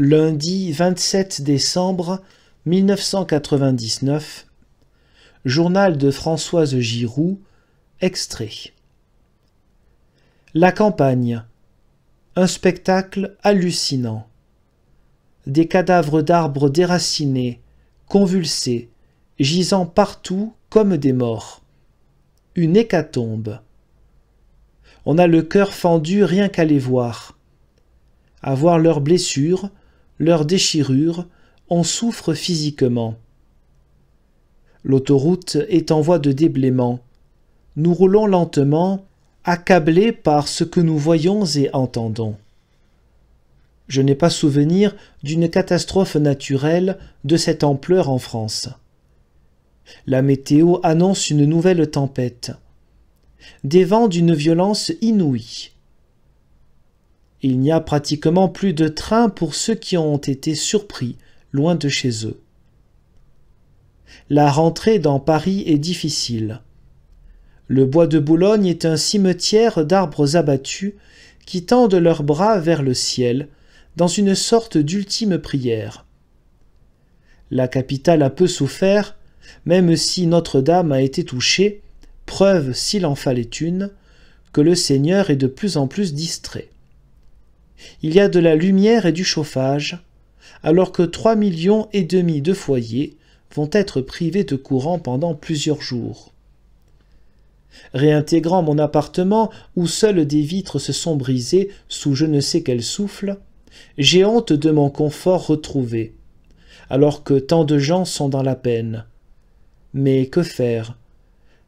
lundi 27 décembre 1999, journal de Françoise Giroux, extrait. La campagne. Un spectacle hallucinant. Des cadavres d'arbres déracinés, convulsés, gisant partout comme des morts. Une hécatombe. On a le cœur fendu rien qu'à les voir. À voir leurs blessures, leur déchirure, en souffre physiquement. L'autoroute est en voie de déblaiement. Nous roulons lentement, accablés par ce que nous voyons et entendons. Je n'ai pas souvenir d'une catastrophe naturelle de cette ampleur en France. La météo annonce une nouvelle tempête. Des vents d'une violence inouïe, il n'y a pratiquement plus de train pour ceux qui ont été surpris loin de chez eux. La rentrée dans Paris est difficile. Le bois de Boulogne est un cimetière d'arbres abattus qui tendent leurs bras vers le ciel dans une sorte d'ultime prière. La capitale a peu souffert, même si Notre-Dame a été touchée, preuve, s'il en fallait une, que le Seigneur est de plus en plus distrait il y a de la lumière et du chauffage, alors que trois millions et demi de foyers vont être privés de courant pendant plusieurs jours. Réintégrant mon appartement où seules des vitres se sont brisées sous je ne sais quel souffle, j'ai honte de mon confort retrouvé, alors que tant de gens sont dans la peine. Mais que faire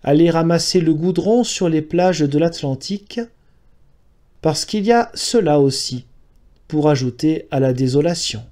Aller ramasser le goudron sur les plages de l'Atlantique parce qu'il y a cela aussi, pour ajouter à la désolation.